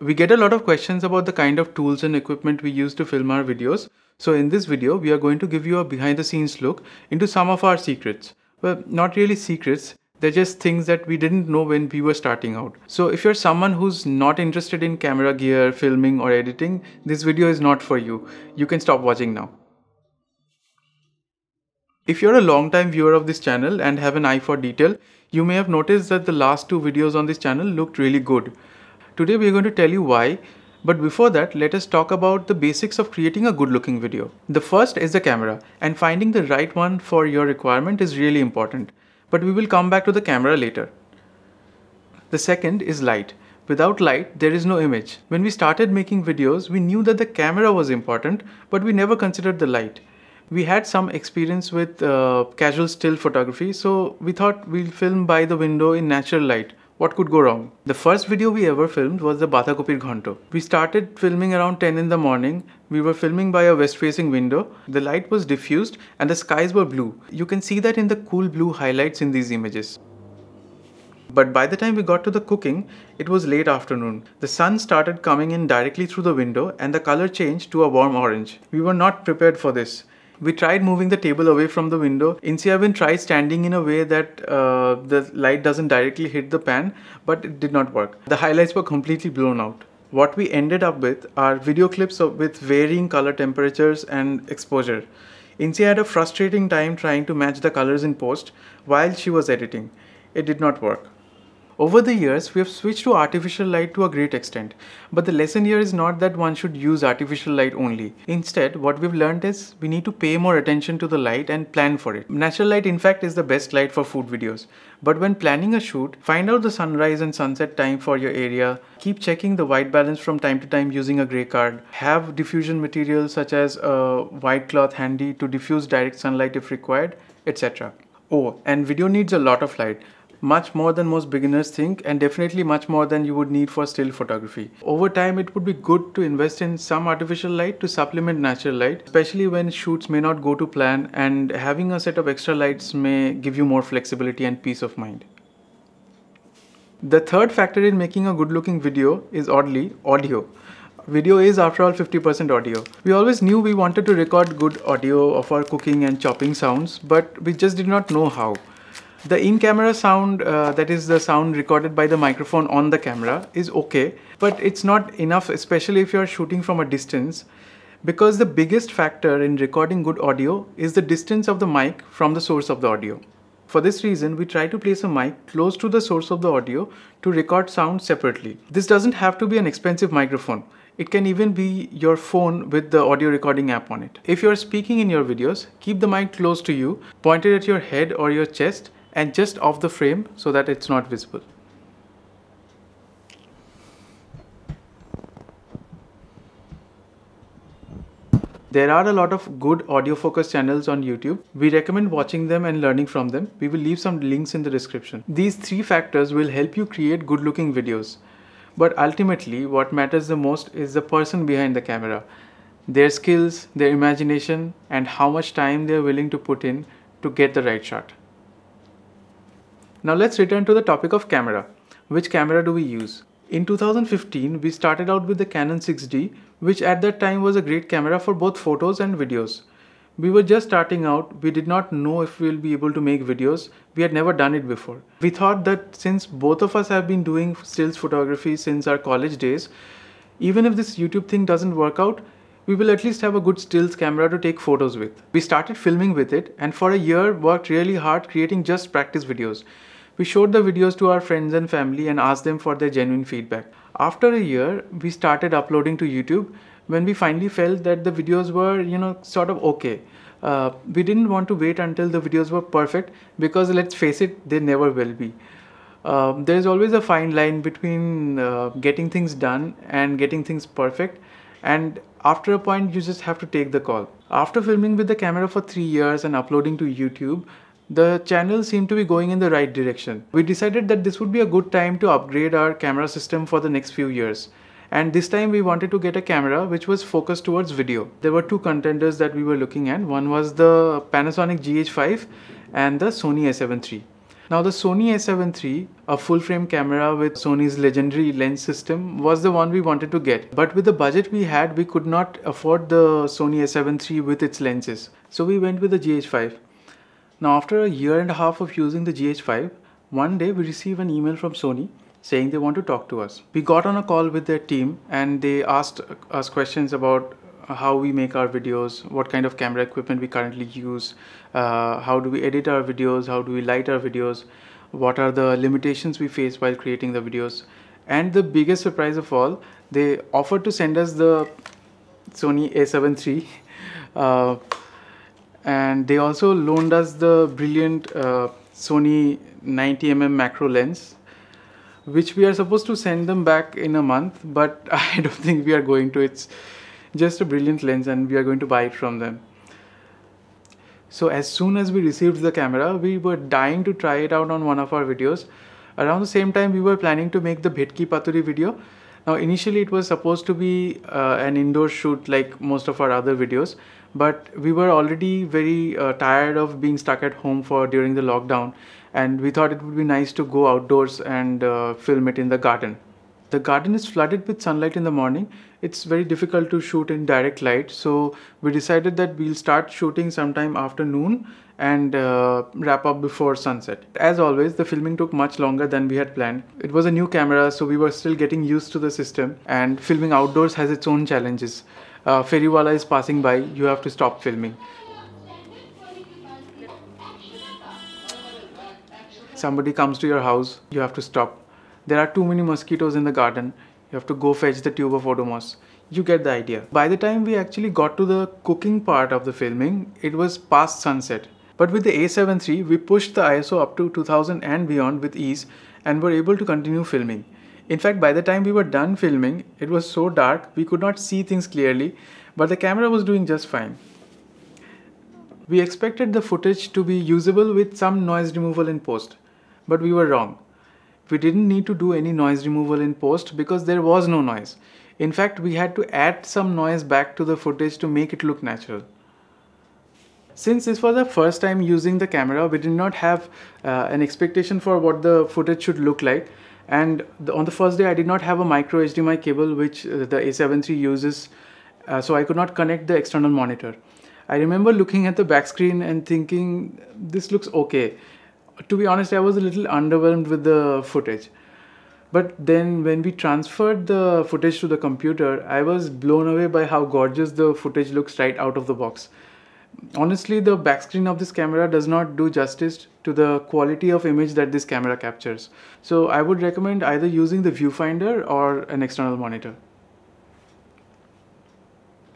We get a lot of questions about the kind of tools and equipment we use to film our videos. So in this video, we are going to give you a behind the scenes look into some of our secrets. Well, not really secrets, they're just things that we didn't know when we were starting out. So if you're someone who's not interested in camera gear, filming or editing, this video is not for you. You can stop watching now. If you're a long-time viewer of this channel and have an eye for detail, you may have noticed that the last two videos on this channel looked really good. Today we are going to tell you why, but before that let us talk about the basics of creating a good looking video. The first is the camera and finding the right one for your requirement is really important, but we will come back to the camera later. The second is light. Without light, there is no image. When we started making videos, we knew that the camera was important, but we never considered the light. We had some experience with uh, casual still photography, so we thought we'll film by the window in natural light. What could go wrong? The first video we ever filmed was the Bathakopir Ghanto. We started filming around 10 in the morning. We were filming by a west-facing window. The light was diffused and the skies were blue. You can see that in the cool blue highlights in these images. But by the time we got to the cooking, it was late afternoon. The sun started coming in directly through the window and the color changed to a warm orange. We were not prepared for this. We tried moving the table away from the window. Insiabin tried standing in a way that uh, the light doesn't directly hit the pan, but it did not work. The highlights were completely blown out. What we ended up with are video clips with varying color temperatures and exposure. Insia had a frustrating time trying to match the colors in post while she was editing. It did not work. Over the years, we have switched to artificial light to a great extent, but the lesson here is not that one should use artificial light only. Instead, what we've learned is we need to pay more attention to the light and plan for it. Natural light in fact is the best light for food videos, but when planning a shoot, find out the sunrise and sunset time for your area, keep checking the white balance from time to time using a grey card, have diffusion materials such as a uh, white cloth handy to diffuse direct sunlight if required, etc. Oh, and video needs a lot of light much more than most beginners think and definitely much more than you would need for still photography. Over time it would be good to invest in some artificial light to supplement natural light especially when shoots may not go to plan and having a set of extra lights may give you more flexibility and peace of mind. The third factor in making a good looking video is oddly audio video is after all 50% audio. We always knew we wanted to record good audio of our cooking and chopping sounds, but we just did not know how. The in-camera sound, uh, that is the sound recorded by the microphone on the camera, is okay, but it's not enough, especially if you're shooting from a distance, because the biggest factor in recording good audio is the distance of the mic from the source of the audio. For this reason, we try to place a mic close to the source of the audio to record sound separately. This doesn't have to be an expensive microphone. It can even be your phone with the audio recording app on it. If you're speaking in your videos, keep the mic close to you, pointed at your head or your chest, and just off the frame so that it's not visible. There are a lot of good audio focus channels on YouTube. We recommend watching them and learning from them. We will leave some links in the description. These three factors will help you create good looking videos. But ultimately, what matters the most is the person behind the camera. Their skills, their imagination, and how much time they are willing to put in to get the right shot. Now let's return to the topic of camera. Which camera do we use? In 2015, we started out with the Canon 6D, which at that time was a great camera for both photos and videos. We were just starting out, we did not know if we will be able to make videos, we had never done it before. We thought that since both of us have been doing stills photography since our college days, even if this YouTube thing doesn't work out, we will at least have a good stills camera to take photos with. We started filming with it and for a year worked really hard creating just practice videos. We showed the videos to our friends and family and asked them for their genuine feedback. After a year, we started uploading to YouTube when we finally felt that the videos were, you know, sort of okay. Uh, we didn't want to wait until the videos were perfect because let's face it, they never will be. Um, there is always a fine line between uh, getting things done and getting things perfect and after a point, you just have to take the call. After filming with the camera for 3 years and uploading to YouTube, the channel seemed to be going in the right direction. We decided that this would be a good time to upgrade our camera system for the next few years. And this time we wanted to get a camera which was focused towards video. There were two contenders that we were looking at. One was the Panasonic GH5 and the Sony a7 III. Now the Sony a7 III, a full frame camera with Sony's legendary lens system was the one we wanted to get. But with the budget we had, we could not afford the Sony a7 III with its lenses. So we went with the GH5. Now after a year and a half of using the GH5, one day we receive an email from Sony saying they want to talk to us. We got on a call with their team and they asked us questions about how we make our videos, what kind of camera equipment we currently use, uh, how do we edit our videos, how do we light our videos, what are the limitations we face while creating the videos. And the biggest surprise of all, they offered to send us the Sony a7 III uh, and they also loaned us the brilliant uh, Sony 90mm macro lens which we are supposed to send them back in a month but I don't think we are going to. It's just a brilliant lens and we are going to buy it from them. So as soon as we received the camera, we were dying to try it out on one of our videos. Around the same time, we were planning to make the Bhetki Paturi video. Now initially it was supposed to be uh, an indoor shoot like most of our other videos, but we were already very uh, tired of being stuck at home for during the lockdown and we thought it would be nice to go outdoors and uh, film it in the garden. The garden is flooded with sunlight in the morning. It's very difficult to shoot in direct light. So we decided that we'll start shooting sometime after noon and uh, wrap up before sunset. As always, the filming took much longer than we had planned. It was a new camera, so we were still getting used to the system and filming outdoors has its own challenges. Uh, Feriwala is passing by, you have to stop filming. Somebody comes to your house, you have to stop there are too many mosquitoes in the garden, you have to go fetch the tube of Odomos. You get the idea. By the time we actually got to the cooking part of the filming, it was past sunset. But with the A7 III, we pushed the ISO up to 2000 and beyond with ease and were able to continue filming. In fact, by the time we were done filming, it was so dark we could not see things clearly, but the camera was doing just fine. We expected the footage to be usable with some noise removal in post, but we were wrong we didn't need to do any noise removal in post because there was no noise. In fact, we had to add some noise back to the footage to make it look natural. Since this was the first time using the camera, we did not have uh, an expectation for what the footage should look like. And the, on the first day, I did not have a micro HDMI cable, which uh, the A7 III uses, uh, so I could not connect the external monitor. I remember looking at the back screen and thinking, this looks okay to be honest, I was a little underwhelmed with the footage. But then when we transferred the footage to the computer, I was blown away by how gorgeous the footage looks right out of the box. Honestly, the back screen of this camera does not do justice to the quality of image that this camera captures. So I would recommend either using the viewfinder or an external monitor.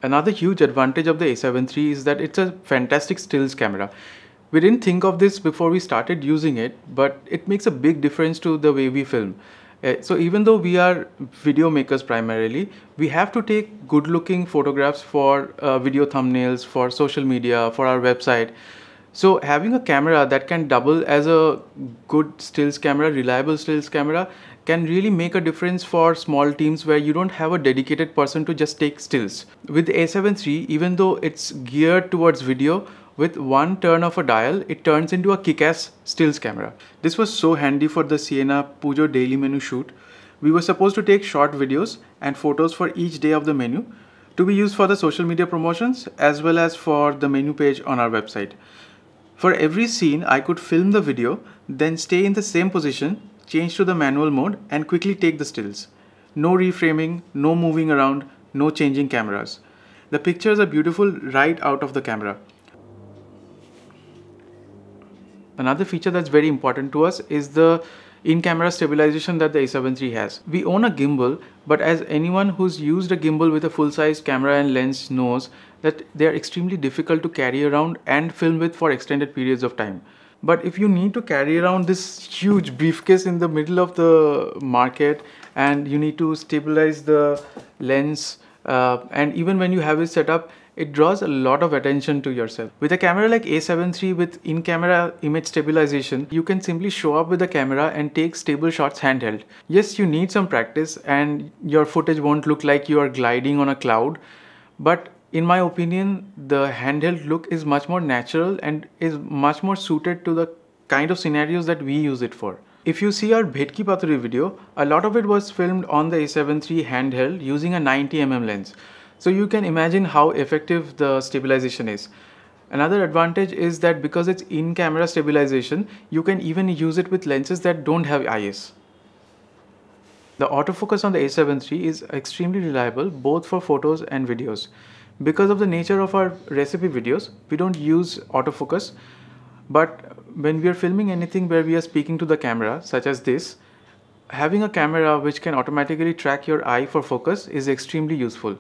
Another huge advantage of the a7 III is that it's a fantastic stills camera. We didn't think of this before we started using it, but it makes a big difference to the way we film. Uh, so even though we are video makers primarily, we have to take good looking photographs for uh, video thumbnails, for social media, for our website. So having a camera that can double as a good stills camera, reliable stills camera can really make a difference for small teams where you don't have a dedicated person to just take stills. With the A7 III, even though it's geared towards video, with one turn of a dial, it turns into a kick-ass stills camera. This was so handy for the Siena Pujo daily menu shoot. We were supposed to take short videos and photos for each day of the menu to be used for the social media promotions as well as for the menu page on our website. For every scene, I could film the video, then stay in the same position, change to the manual mode and quickly take the stills. No reframing, no moving around, no changing cameras. The pictures are beautiful right out of the camera. Another feature that's very important to us is the in-camera stabilization that the a7 III has. We own a gimbal, but as anyone who's used a gimbal with a full-size camera and lens knows that they are extremely difficult to carry around and film with for extended periods of time. But if you need to carry around this huge briefcase in the middle of the market and you need to stabilize the lens uh, and even when you have it set up, it draws a lot of attention to yourself. With a camera like a7 III with in-camera image stabilization, you can simply show up with the camera and take stable shots handheld. Yes, you need some practice and your footage won't look like you are gliding on a cloud, but in my opinion, the handheld look is much more natural and is much more suited to the kind of scenarios that we use it for. If you see our Bhetki Paturi video, a lot of it was filmed on the a7 III handheld using a 90mm lens. So you can imagine how effective the stabilization is. Another advantage is that because it's in-camera stabilization, you can even use it with lenses that don't have IS. The autofocus on the a7 III is extremely reliable both for photos and videos. Because of the nature of our recipe videos, we don't use autofocus, but when we are filming anything where we are speaking to the camera, such as this, having a camera which can automatically track your eye for focus is extremely useful.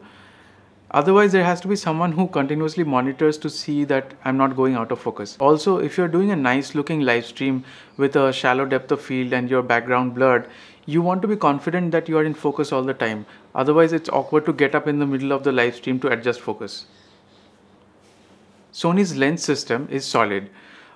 Otherwise, there has to be someone who continuously monitors to see that I'm not going out of focus. Also, if you're doing a nice looking live stream with a shallow depth of field and your background blurred, you want to be confident that you are in focus all the time. Otherwise, it's awkward to get up in the middle of the live stream to adjust focus. Sony's lens system is solid.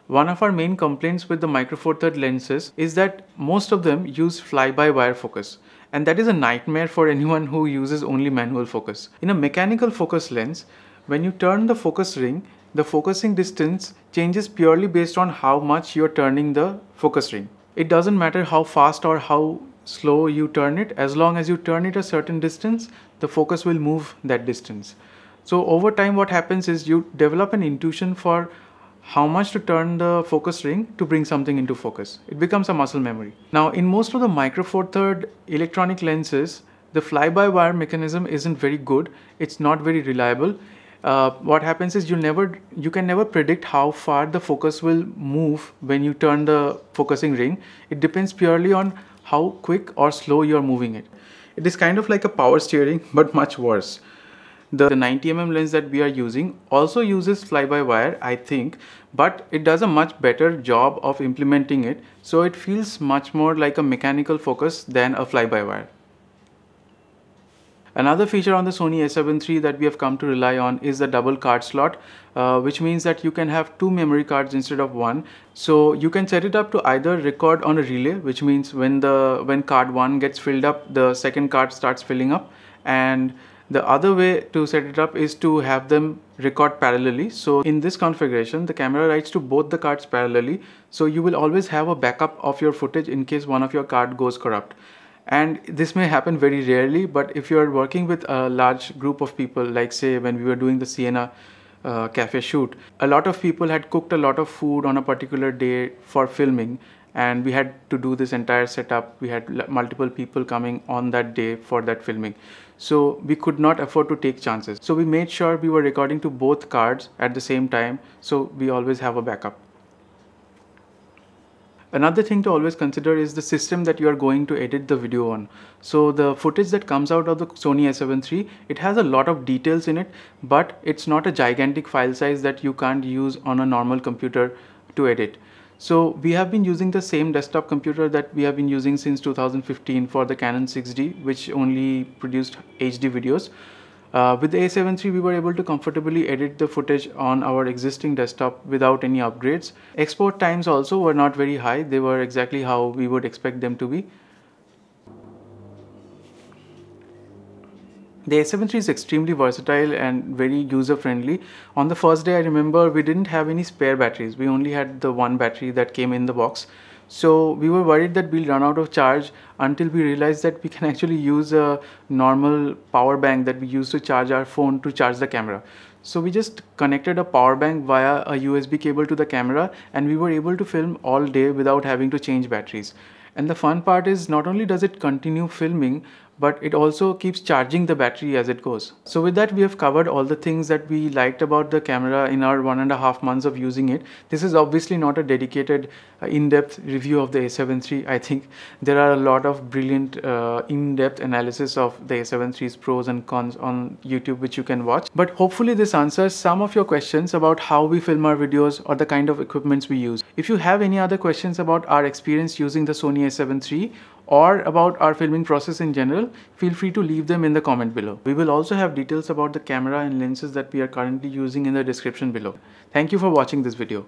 One of our main complaints with the Micro Four Third lenses is that most of them use fly-by-wire focus and that is a nightmare for anyone who uses only manual focus. In a mechanical focus lens, when you turn the focus ring, the focusing distance changes purely based on how much you're turning the focus ring. It doesn't matter how fast or how slow you turn it, as long as you turn it a certain distance, the focus will move that distance. So over time what happens is you develop an intuition for how much to turn the focus ring to bring something into focus. It becomes a muscle memory. Now in most of the micro four third electronic lenses, the fly-by-wire mechanism isn't very good. It's not very reliable. Uh, what happens is you never you can never predict how far the focus will move when you turn the focusing ring. It depends purely on how quick or slow you're moving it. It is kind of like a power steering but much worse the 90mm lens that we are using also uses fly-by-wire I think but it does a much better job of implementing it so it feels much more like a mechanical focus than a fly-by-wire. Another feature on the Sony a7 III that we have come to rely on is the double card slot uh, which means that you can have two memory cards instead of one. So you can set it up to either record on a relay which means when the when card 1 gets filled up the second card starts filling up and the other way to set it up is to have them record parallelly. So in this configuration, the camera writes to both the cards parallelly. So you will always have a backup of your footage in case one of your card goes corrupt. And this may happen very rarely, but if you're working with a large group of people, like say when we were doing the Siena uh, cafe shoot, a lot of people had cooked a lot of food on a particular day for filming and we had to do this entire setup. We had multiple people coming on that day for that filming so we could not afford to take chances. So we made sure we were recording to both cards at the same time so we always have a backup. Another thing to always consider is the system that you are going to edit the video on. So the footage that comes out of the Sony a7 III, it has a lot of details in it, but it's not a gigantic file size that you can't use on a normal computer to edit. So we have been using the same desktop computer that we have been using since 2015 for the Canon 6D, which only produced HD videos. Uh, with the A7 III, we were able to comfortably edit the footage on our existing desktop without any upgrades. Export times also were not very high. They were exactly how we would expect them to be. The sm 73 is extremely versatile and very user friendly. On the first day I remember we didn't have any spare batteries. We only had the one battery that came in the box. So we were worried that we'll run out of charge until we realized that we can actually use a normal power bank that we use to charge our phone to charge the camera. So we just connected a power bank via a USB cable to the camera and we were able to film all day without having to change batteries. And the fun part is not only does it continue filming, but it also keeps charging the battery as it goes. So with that we have covered all the things that we liked about the camera in our one and a half months of using it. This is obviously not a dedicated uh, in-depth review of the a7 III. I think there are a lot of brilliant uh, in-depth analysis of the a7 III's pros and cons on YouTube which you can watch. But hopefully this answers some of your questions about how we film our videos or the kind of equipments we use. If you have any other questions about our experience using the Sony a7 III or about our filming process in general, feel free to leave them in the comment below. We will also have details about the camera and lenses that we are currently using in the description below. Thank you for watching this video.